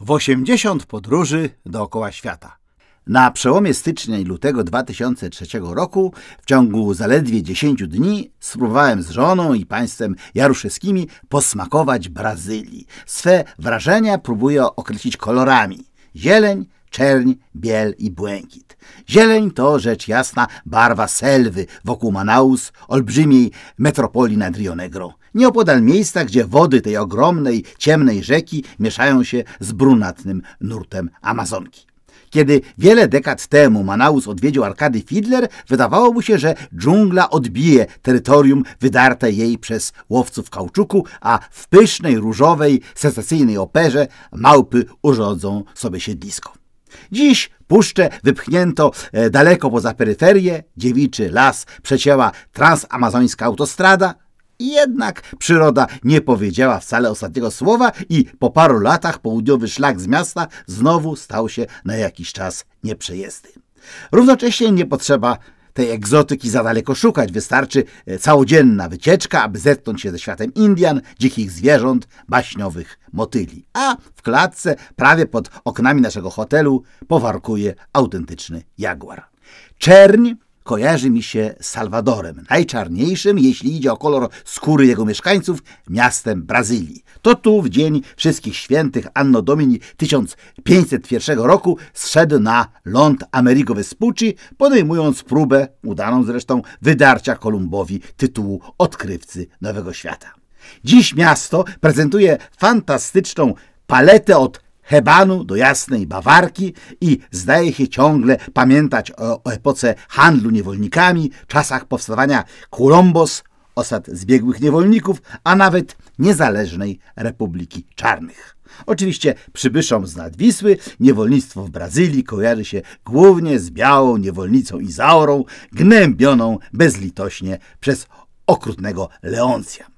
w 80 podróży dookoła świata. Na przełomie stycznia i lutego 2003 roku, w ciągu zaledwie 10 dni, spróbowałem z żoną i państwem jaruszewskimi posmakować Brazylii. Swe wrażenia próbuję określić kolorami: zieleń, czerń, biel i błękit. Zieleń to rzecz jasna barwa selwy wokół Manaus, olbrzymiej metropolii nad Rio Negro, nieopodal miejsca, gdzie wody tej ogromnej, ciemnej rzeki mieszają się z brunatnym nurtem Amazonki. Kiedy wiele dekad temu Manaus odwiedził Arkady Fiedler, wydawało mu się, że dżungla odbije terytorium wydarte jej przez łowców kauczuku, a w pysznej, różowej, sensacyjnej operze małpy urządzą sobie siedlisko. Dziś puszczę wypchnięto e, daleko poza peryferię, dziewiczy las przecięła transamazońska autostrada. Jednak przyroda nie powiedziała wcale ostatniego słowa i po paru latach południowy szlak z miasta znowu stał się na jakiś czas nieprzejezdny. Równocześnie nie potrzeba tej egzotyki za daleko szukać, wystarczy e, całodzienna wycieczka, aby zetknąć się ze światem Indian, dzikich zwierząt, baśniowych motyli. A w klatce, prawie pod oknami naszego hotelu, powarkuje autentyczny jaguar. Czerń kojarzy mi się Salwadorem, najczarniejszym, jeśli idzie o kolor skóry jego mieszkańców, miastem Brazylii. To tu w dzień Wszystkich Świętych Anno Domini 1501 roku zszedł na ląd Amerigo Vespucci, podejmując próbę, udaną zresztą, wydarcia Kolumbowi tytułu odkrywcy Nowego Świata. Dziś miasto prezentuje fantastyczną paletę od Hebanu do jasnej Bawarki i zdaje się ciągle pamiętać o, o epoce handlu niewolnikami, czasach powstawania Kolombos, osad zbiegłych niewolników, a nawet niezależnej Republiki Czarnych. Oczywiście przybyszom z Nadwisły niewolnictwo w Brazylii kojarzy się głównie z białą niewolnicą Izaurą, gnębioną bezlitośnie przez okrutnego Leoncja.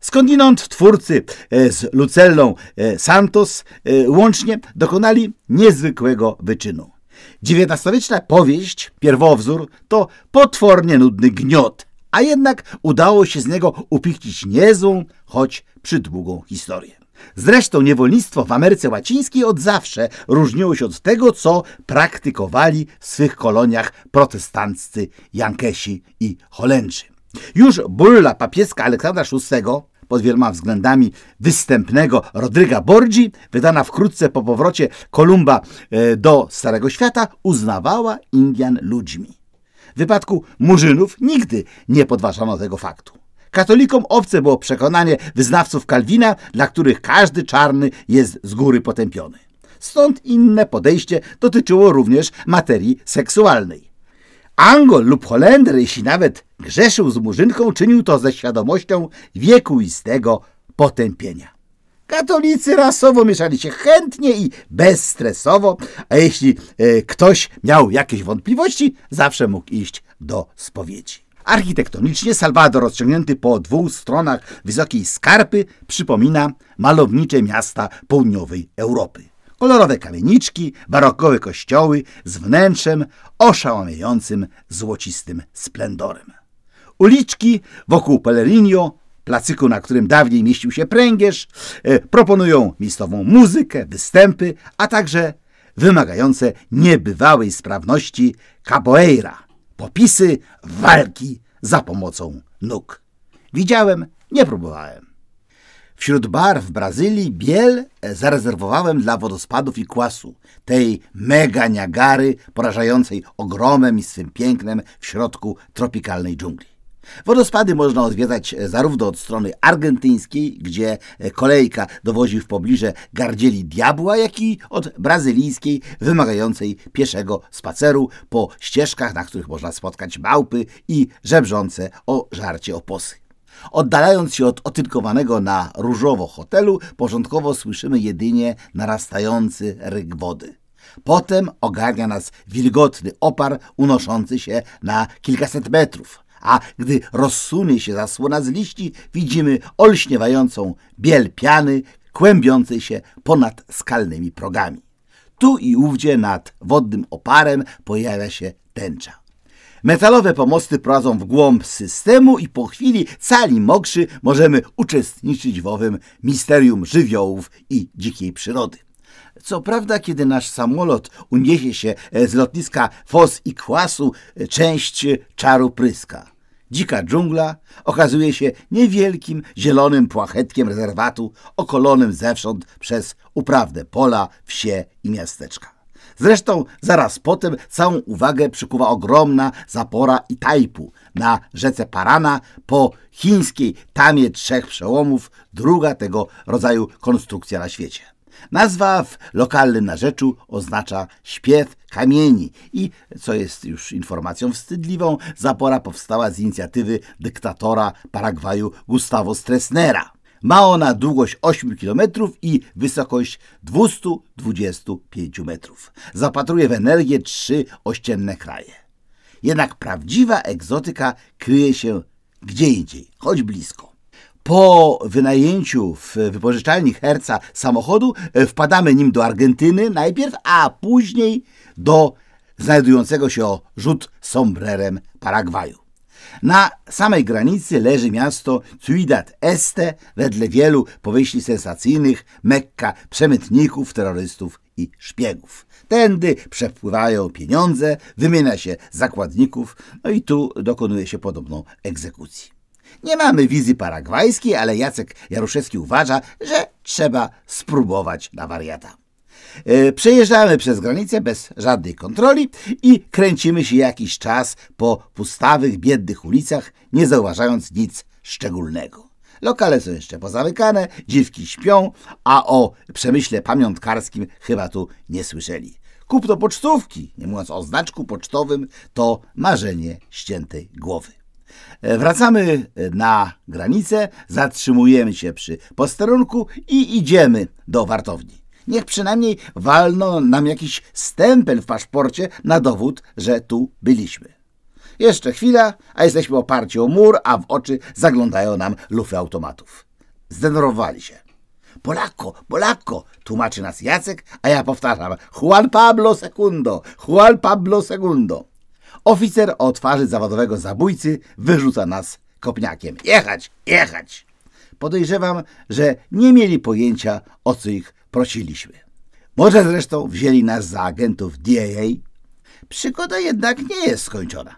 Skądinąd twórcy e, z Lucellą e, Santos e, łącznie dokonali niezwykłego wyczynu. XIX-wieczna powieść, pierwowzór, to potwornie nudny gniot, a jednak udało się z niego upikcić niezłą, choć przydługą historię. Zresztą niewolnictwo w Ameryce Łacińskiej od zawsze różniło się od tego, co praktykowali w swych koloniach protestanccy Jankesi i Holendrzy. Już bulla papieska Aleksandra VI pod wieloma względami występnego Rodryga Borgi, wydana wkrótce po powrocie Kolumba e, do Starego Świata, uznawała Indian ludźmi. W wypadku Murzynów nigdy nie podważano tego faktu. Katolikom obce było przekonanie wyznawców Kalwina, dla których każdy czarny jest z góry potępiony. Stąd inne podejście dotyczyło również materii seksualnej. Angol lub Holender, jeśli nawet grzeszył z murzynką, czynił to ze świadomością wiekuistego potępienia. Katolicy rasowo mieszali się chętnie i bezstresowo, a jeśli e, ktoś miał jakieś wątpliwości, zawsze mógł iść do spowiedzi. Architektonicznie Salwador, rozciągnięty po dwóch stronach wysokiej skarpy, przypomina malownicze miasta południowej Europy kolorowe kamieniczki, barokowe kościoły z wnętrzem oszałamiającym złocistym splendorem. Uliczki wokół Pelerinio, placyku, na którym dawniej mieścił się pręgierz, e, proponują miejscową muzykę, występy, a także wymagające niebywałej sprawności capoeira, popisy walki za pomocą nóg. Widziałem, nie próbowałem. Wśród w Brazylii biel e, zarezerwowałem dla wodospadów i kłasu, tej mega Niagary porażającej ogromem i swym pięknem w środku tropikalnej dżungli. Wodospady można odwiedzać e, zarówno od strony argentyńskiej, gdzie e, kolejka dowozi w pobliże gardzieli diabła, jak i od brazylijskiej, wymagającej pieszego spaceru po ścieżkach, na których można spotkać małpy i żebrzące o żarcie oposy. Oddalając się od otynkowanego na różowo hotelu, porządkowo słyszymy jedynie narastający ryk wody. Potem ogarnia nas wilgotny opar unoszący się na kilkaset metrów, a gdy rozsunie się zasłona z liści, widzimy olśniewającą biel piany kłębiącej się ponad skalnymi progami. Tu i ówdzie nad wodnym oparem pojawia się tęcza. Metalowe pomosty prowadzą w głąb systemu i po chwili cali mokrzy możemy uczestniczyć w owym misterium żywiołów i dzikiej przyrody. Co prawda, kiedy nasz samolot uniesie się e, z lotniska Fos i Kwasu, e, część czaru pryska. Dzika dżungla okazuje się niewielkim, zielonym płachetkiem rezerwatu, okolonym zewsząd przez uprawne pola, wsie i miasteczka. Zresztą zaraz potem całą uwagę przykuwa ogromna zapora i tajpu. na rzece Parana po chińskiej tamie trzech przełomów, druga tego rodzaju konstrukcja na świecie. Nazwa w lokalnym narzeczu oznacza śpiew kamieni i, co jest już informacją wstydliwą, zapora powstała z inicjatywy dyktatora Paragwaju Gustavo Stresnera. Ma ona długość 8 km i wysokość 225 metrów. Zapatruje w energię trzy ościenne kraje. Jednak prawdziwa egzotyka kryje się gdzie indziej, choć blisko. Po wynajęciu w wypożyczalni Herca samochodu e, wpadamy nim do Argentyny najpierw, a później do znajdującego się o rzut sombrerem Paragwaju. Na samej granicy leży miasto Ciudad Este, wedle wielu powieści sensacyjnych, Mekka przemytników, terrorystów i szpiegów. Tędy przepływają pieniądze, wymienia się zakładników, no i tu dokonuje się podobną egzekucji. Nie mamy wizji paragwajskiej, ale Jacek Jaruszewski uważa, że trzeba spróbować na wariata. E, przejeżdżamy przez granicę bez żadnej kontroli i kręcimy się jakiś czas po pustawych, biednych ulicach, nie zauważając nic szczególnego. Lokale są jeszcze pozamykane, dziwki śpią, a o przemyśle pamiątkarskim chyba tu nie słyszeli. Kupno pocztówki, nie mówiąc o znaczku pocztowym, to marzenie ściętej głowy. E, wracamy e, na granicę, zatrzymujemy się przy posterunku i idziemy do wartowni. Niech przynajmniej walno nam jakiś stempel w paszporcie na dowód, że tu byliśmy. Jeszcze chwila, a jesteśmy oparci o mur, a w oczy zaglądają nam lufy automatów. Zdenerwowali się. Polako, Polako, tłumaczy nas Jacek, a ja powtarzam Juan Pablo Segundo, Juan Pablo Segundo. Oficer o twarzy zawodowego zabójcy wyrzuca nas kopniakiem. Jechać, jechać! Podejrzewam, że nie mieli pojęcia, o co ich prosiliśmy. Może zresztą wzięli nas za agentów DIA. Przygoda jednak nie jest skończona.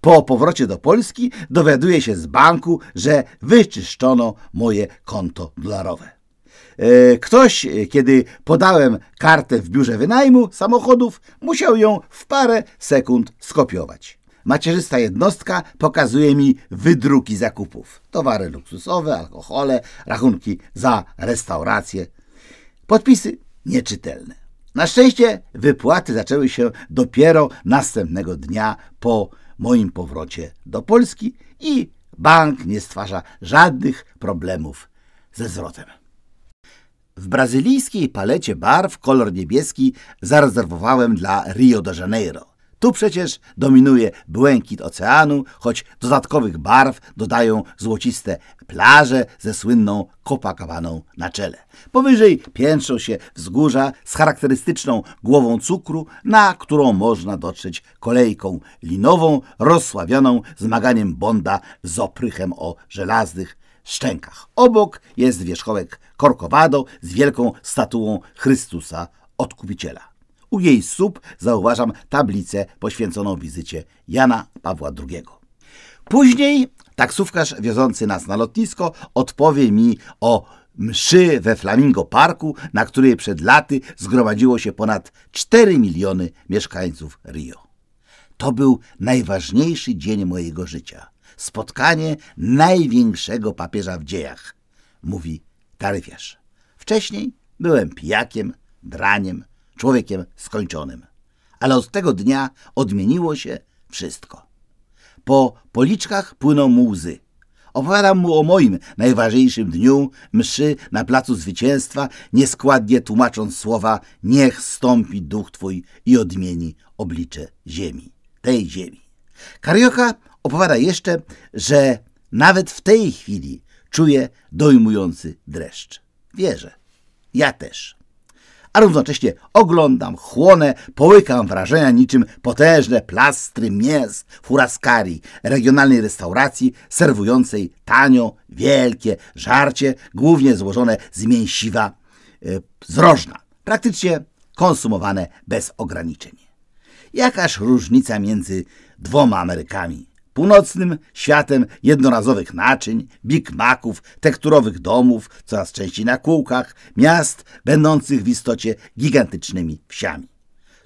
Po powrocie do Polski dowiaduję się z banku, że wyczyszczono moje konto dolarowe. E, ktoś, e, kiedy podałem kartę w biurze wynajmu samochodów, musiał ją w parę sekund skopiować. Macierzysta jednostka pokazuje mi wydruki zakupów. Towary luksusowe, alkohole, rachunki za restaurację. Podpisy nieczytelne. Na szczęście wypłaty zaczęły się dopiero następnego dnia po moim powrocie do Polski i bank nie stwarza żadnych problemów ze zwrotem. W brazylijskiej palecie barw kolor niebieski zarezerwowałem dla Rio de Janeiro. Tu przecież dominuje błękit oceanu, choć dodatkowych barw dodają złociste plaże ze słynną Copacabana na czele. Powyżej piętrzą się wzgórza z charakterystyczną głową cukru, na którą można dotrzeć kolejką linową, rozsławioną zmaganiem Bonda z oprychem o żelaznych szczękach. Obok jest wierzchołek Corcovado z wielką statuą Chrystusa Odkupiciela. U jej stóp zauważam tablicę poświęconą wizycie Jana Pawła II. Później taksówkarz wiozący nas na lotnisko odpowie mi o mszy we Flamingo Parku, na której przed laty zgromadziło się ponad 4 miliony mieszkańców Rio. To był najważniejszy dzień mojego życia. Spotkanie największego papieża w dziejach, mówi taryfiarz. Wcześniej byłem pijakiem, draniem, człowiekiem skończonym. Ale od tego dnia odmieniło się wszystko. Po policzkach płyną mu łzy. Opowiadam mu o moim najważniejszym dniu mszy na Placu Zwycięstwa, nieskładnie tłumacząc słowa Niech stąpi duch Twój i odmieni oblicze ziemi, tej ziemi. Karioka opowiada jeszcze, że nawet w tej chwili czuje dojmujący dreszcz. Wierzę. Ja też a równocześnie oglądam, chłonę, połykam wrażenia niczym potężne plastry mięs furaskari, regionalnej restauracji serwującej tanio, wielkie żarcie, głównie złożone z mięsiwa yy, e, zrożna, praktycznie konsumowane bez ograniczeń. Jakaż różnica między dwoma Amerykami – północnym światem jednorazowych naczyń, Big Maców, tekturowych domów, coraz częściej na kółkach, miast będących w istocie gigantycznymi wsiami.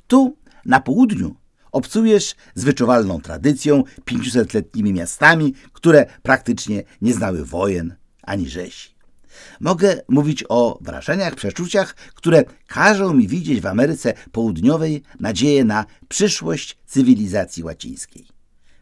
Tu, na południu, obcujesz z wyczuwalną tradycją 500-letnimi miastami, które praktycznie nie znały wojen ani rzesi. Mogę mówić o wrażeniach, przeczuciach, które każą mi widzieć w Ameryce Południowej nadzieję na przyszłość cywilizacji łacińskiej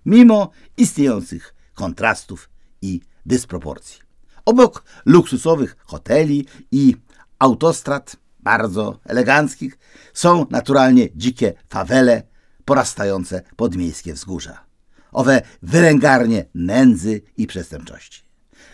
mimo istniejących kontrastów i dysproporcji. Obok luksusowych hoteli i autostrad, bardzo eleganckich, są naturalnie dzikie fawele porastające pod miejskie wzgórza. Owe wylęgarnie nędzy i przestępczości.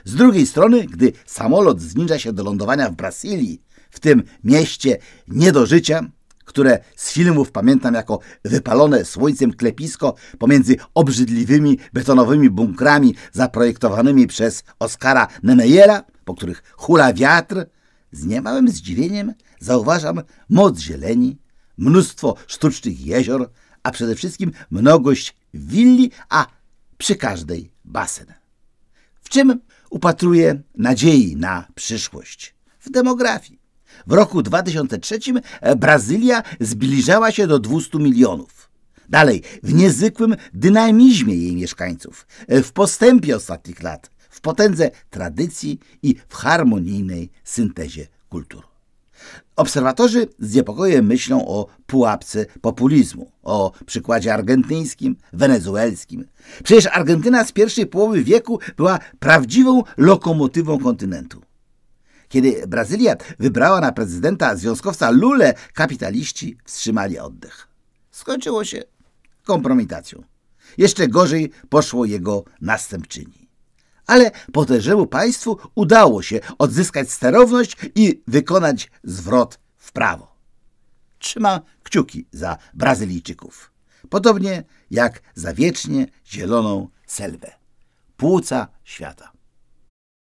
Z drugiej strony, gdy samolot zniża się do lądowania w Brazylii, w tym mieście nie do życia, które z filmów pamiętam jako wypalone słońcem klepisko pomiędzy obrzydliwymi betonowymi bunkrami zaprojektowanymi przez Oskara Nemejera, po których hula wiatr, z niemałym zdziwieniem zauważam moc zieleni, mnóstwo sztucznych jezior, a przede wszystkim mnogość willi, a przy każdej basen. W czym upatruję nadziei na przyszłość? W demografii. W roku 2003 e, Brazylia zbliżała się do 200 milionów. Dalej, w niezwykłym dynamizmie jej mieszkańców, e, w postępie ostatnich lat, w potędze tradycji i w harmonijnej syntezie kultur. Obserwatorzy z niepokojem myślą o pułapce populizmu, o przykładzie argentyńskim, wenezuelskim. Przecież Argentyna z pierwszej połowy wieku była prawdziwą lokomotywą kontynentu. Kiedy Brazylia wybrała na prezydenta związkowca Lulę, kapitaliści wstrzymali oddech. Skończyło się kompromitacją. Jeszcze gorzej poszło jego następczyni. Ale potężemu państwu udało się odzyskać sterowność i wykonać zwrot w prawo. Trzyma kciuki za Brazylijczyków. Podobnie jak za wiecznie zieloną selwę. Płuca świata.